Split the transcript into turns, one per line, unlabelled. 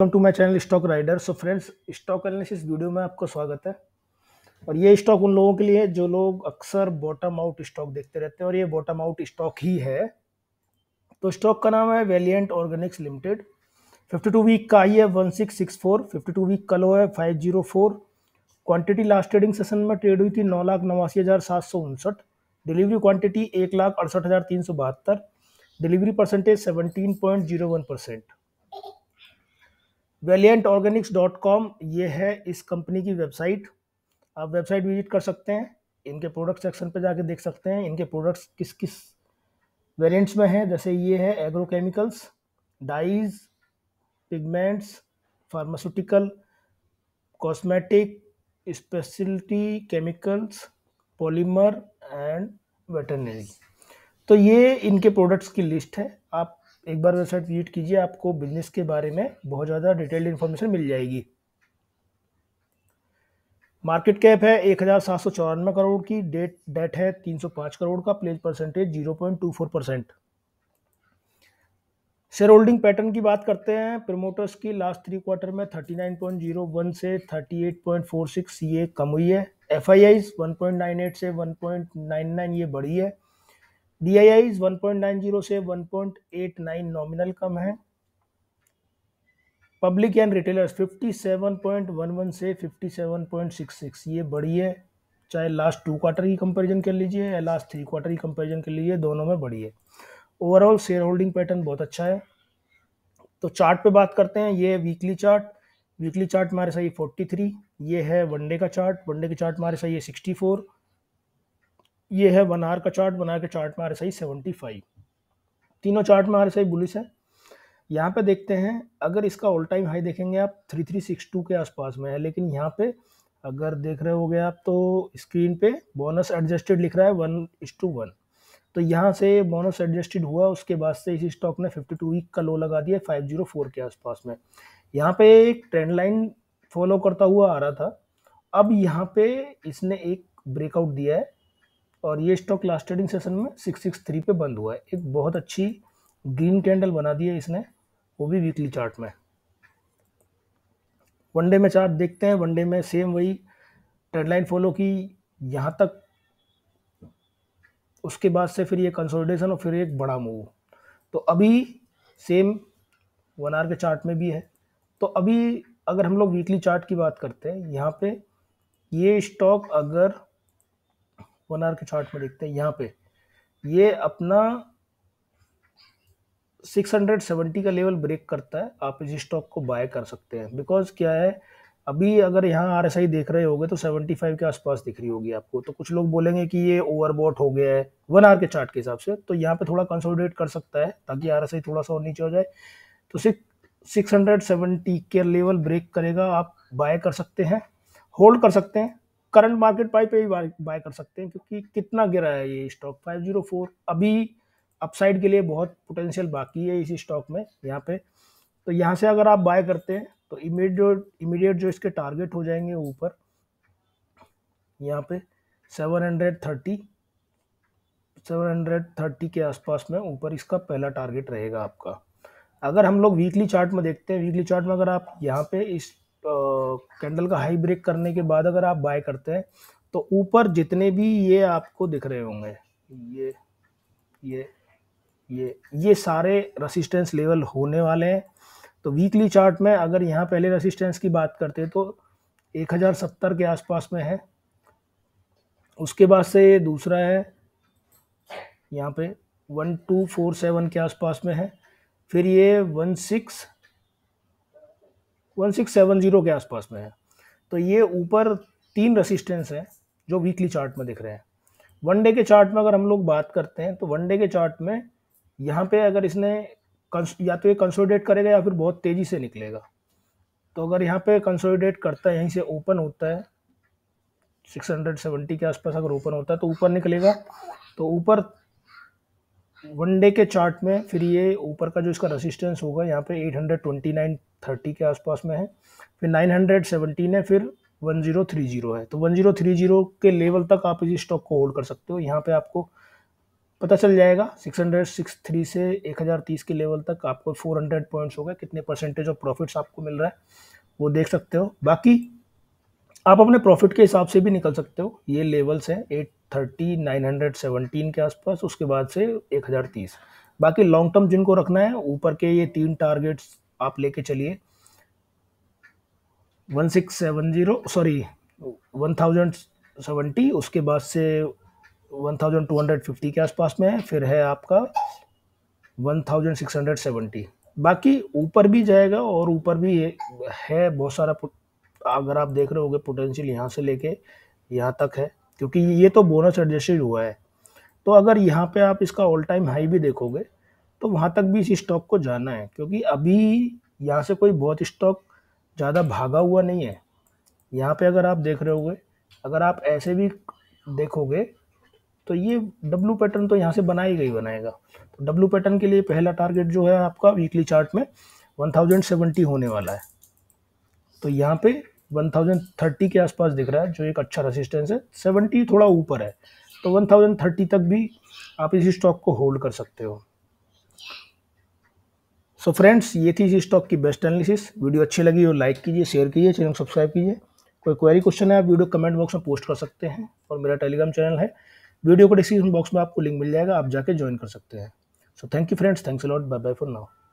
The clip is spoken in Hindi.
welcome to my channel stock rider so friends stock analysis video में आपका स्वागत है और ये स्टॉक उन लोगों के लिए है जो लोग अक्सर बॉटम आउट स्टॉक देखते रहते हैं और ये बॉटम आउट स्टॉक ही है तो स्टॉक का नाम है वेलियंट ऑर्गेनिक्स लिमिटेड 52 वीक का आई है 1664 52 वीक का लो है 504 क्वांटिटी लास्ट ट्रेडिंग सेशन में ट्रेड हुई थी नौ लाख नवासी हज़ार सात सौ उनसठ डिलीवरी क्वांटिटी एक लाख अड़सठ हज़ार तीन सौ बहत्तर delivery percentage seventeen point zero one percent Valiant Organics dot com ये है इस कंपनी की वेबसाइट आप वेबसाइट विजिट कर सकते हैं इनके प्रोडक्ट सेक्शन पे जाके देख सकते हैं इनके प्रोडक्ट्स किस किस वेरिएंट्स में हैं जैसे ये है agrochemicals dyes pigments pharmaceutical cosmetic speciality chemicals polymer and veterinary तो ये इनके प्रोडक्ट्स की लिस्ट है आप एक बार वेबसाइट विजिट कीजिए आपको बिजनेस के बारे में बहुत ज़्यादा डिटेल्ड इन्फॉर्मेशन मिल जाएगी मार्केट कैप है एक हज़ार सात सौ चौरानवे करोड़ की डेट डेट है तीन सौ पाँच करोड़ का pledge percentage zero point two four percent share holding pattern की बात करते हैं प्रमोटर्स की लास्ट थ्री क्वार्टर में thirty nine point zero one से thirty eight point four six ये कम हुई है F I Is one point से नाइन ये बढ़ी है D I Is one point nine zero से one point eight nine nominal कम है public and retailers fifty seven point one one से fifty seven point six six ये बड़ी है चाहे लास्ट टू क्वार्टर की कंपैरिजन कर लीजिए या लास्ट थ्री क्वार्टर की कंपैरिजन कर लीजिए दोनों में बड़ी है ओवरऑल शेयर होल्डिंग पैटर्न बहुत अच्छा है तो चार्ट पे बात करते हैं ये वीकली चार्ट वीकली चार्ट हमारे सही फोर्टी थ्री ये है वनडे का चार्ट वनडे का चार्ट हमारे सही है सिक्सटी फोर ये है वन आर का चार्ट वन आर के चार्ट में R S I seventy five तीनों चार्ट में आर एस आई बुलिस है यहाँ पे देखते हैं अगर इसका ऑल टाइम हाई देखेंगे आप थ्री थ्री सिक्स टू के आसपास में है लेकिन यहाँ पे अगर देख रहे हो गए आप तो स्क्रीन पे बोनस एडजस्टेड लिख रहा है वन इस टू वन तो यहाँ से बोनस एडजस्टेड हुआ उसके बाद से इस स्टॉक ने फिफ्टी टू वीक का लो लगा दिया फाइव जीरो फोर के आसपास में यहाँ पे एक ट्रेंड लाइन फॉलो करता हुआ आ रहा था अब यहाँ पे इसने एक ब्रेकआउट दिया है और ये स्टॉक लास्ट ट्रेडिंग सेशन में सिक्स सिक्स थ्री पे बंद हुआ है एक बहुत अच्छी ग्रीन कैंडल बना दी है इसने वो भी वीकली चार्ट में वनडे में चार्ट देखते हैं वनडे में सेम वही ट्रेडलाइन फॉलो की यहाँ तक उसके बाद से फिर ये कंसोलिडेशन और फिर एक बड़ा मूव तो अभी सेम वन आर के चार्ट में भी है तो अभी अगर हम लोग वीकली चार्ट की बात करते हैं यहाँ पे ये स्टॉक अगर वन आर के चार्ट में देखते हैं यहाँ पे ये अपना 670 का लेवल ब्रेक करता है आप इस स्टॉक को बाय कर सकते हैं बिकॉज क्या है अभी अगर यहाँ आर एस आई देख रहे होगे तो 75 के आसपास दिख रही होगी आपको तो कुछ लोग बोलेंगे कि ये ओवरबॉट हो गया है वन आर के चार्ट के हिसाब से तो यहाँ पे थोड़ा कंसोलिडेट कर सकता है ताकि आर एस आई थोड़ा सा और नीचे हो जाए तो सिक्स सिक्स हंड्रेड सेवेंटी के लेवल ब्रेक करेगा आप बाय कर सकते हैं होल्ड कर सकते हैं करंट मार्केट प्राइस पे भी बाय कर सकते हैं क्योंकि कितना गिरा है ये स्टॉक 504 अभी अपसाइड के लिए बहुत पोटेंशियल बाकी है इसी स्टॉक में यहाँ पे तो यहाँ से अगर आप बाय करते हैं तो इमीडिएट इमीडिएट जो इसके टारगेट हो जाएंगे ऊपर यहाँ पे 730 730 के आसपास में ऊपर इसका पहला टारगेट रहेगा आपका अगर हम लोग वीकली चार्ट में देखते हैं वीकली चार्ट में अगर आप यहाँ पे इस आ, कैंडल का हाई ब्रेक करने के बाद अगर आप बाय करते हैं तो ऊपर जितने भी ये आपको दिख रहे होंगे ये ये ये ये सारे रेसिस्टेंस लेवल होने वाले हैं तो वीकली चार्ट में अगर यहाँ पहले रेसिस्टेंस की बात करते हैं तो 1070 के आसपास में है उसके बाद से ये दूसरा है यहाँ पे 1247 के आसपास में है फिर ये सिक्स 1670 के आसपास में है तो ये ऊपर तीन रेसिस्टेंस हैं जो वीकली चार्ट में दिख रहे हैं वन डे के चार्ट में अगर हम लोग बात करते हैं तो वन डे के चार्ट में यहाँ पे अगर इसने या तो ये कंसोलिडेट करेगा या फिर बहुत तेज़ी से निकलेगा तो अगर यहाँ पे कंसोलिडेट करता है यहीं से ओपन होता है 670 के आसपास अगर ओपन होता है तो ऊपर निकलेगा तो ऊपर वन डे के चार्ट में फिर ये ऊपर का जो इसका रेसिस्टेंस होगा यहाँ पे 829.30 के आसपास में है फिर 917 है फिर 1030 है तो 1030 के लेवल तक आप इस स्टॉक को होल्ड कर सकते हो यहाँ पे आपको पता चल जाएगा 663 से 1030 के लेवल तक आपको 400 पॉइंट्स हो गए कितने परसेंटेज ऑफ प्रॉफिट्स आपको मिल रहा है वो देख सकते हो बाकी आप अपने प्रॉफिट के हिसाब से भी निकल सकते हो ये लेवल्स हैं eight thirty nine hundred seventeen के आसपास उसके बाद से एक हज़ार तीस बाकी लॉन्ग टर्म जिनको रखना है ऊपर के ये तीन टारगेट्स आप लेके चलिए one six seven zero sorry one thousand seventy उसके बाद से one thousand two hundred fifty के आसपास में है फिर है आपका one thousand six hundred seventy बाकी ऊपर भी जाएगा और ऊपर भी है बहुत सारा अगर आप देख रहे होगे पोटेंशियल यहाँ से लेके यहाँ तक है क्योंकि ये तो बोनस एडजस्टेड हुआ है तो अगर यहाँ पे आप इसका ऑल टाइम हाई भी देखोगे तो वहाँ तक भी इस स्टॉक को जाना है क्योंकि अभी यहाँ से कोई बहुत स्टॉक ज़्यादा भागा हुआ नहीं है यहाँ पे अगर आप देख रहे होगे अगर आप ऐसे भी देखोगे तो ये डब्लू पैटर्न तो यहाँ से बनाई गई बनाएगा तो डब्लू पैटर्न के लिए पहला टारगेट जो है आपका वीकली चार्ट में वन होने वाला है तो यहाँ पे 1030 के आसपास दिख रहा है जो एक अच्छा रेसिस्टेंस है 70 थोड़ा ऊपर है तो 1030 तक भी आप इसी स्टॉक को होल्ड कर सकते हो सो so फ्रेंड्स ये थी इस स्टॉक की बेस्ट एनालिसिस वीडियो अच्छी लगी हो लाइक कीजिए शेयर कीजिए चैनल को सब्सक्राइब कीजिए कोई क्वेरी क्वेश्चन है आप वीडियो कमेंट बॉक्स में पोस्ट कर सकते हैं और मेरा टेलीग्राम चैनल है वीडियो को डिस्क्रिप्शन बॉक्स में आपको लिंक मिल जाएगा आप जाके ज्वाइन कर सकते हैं so thank you friends thanks lot bye bye for now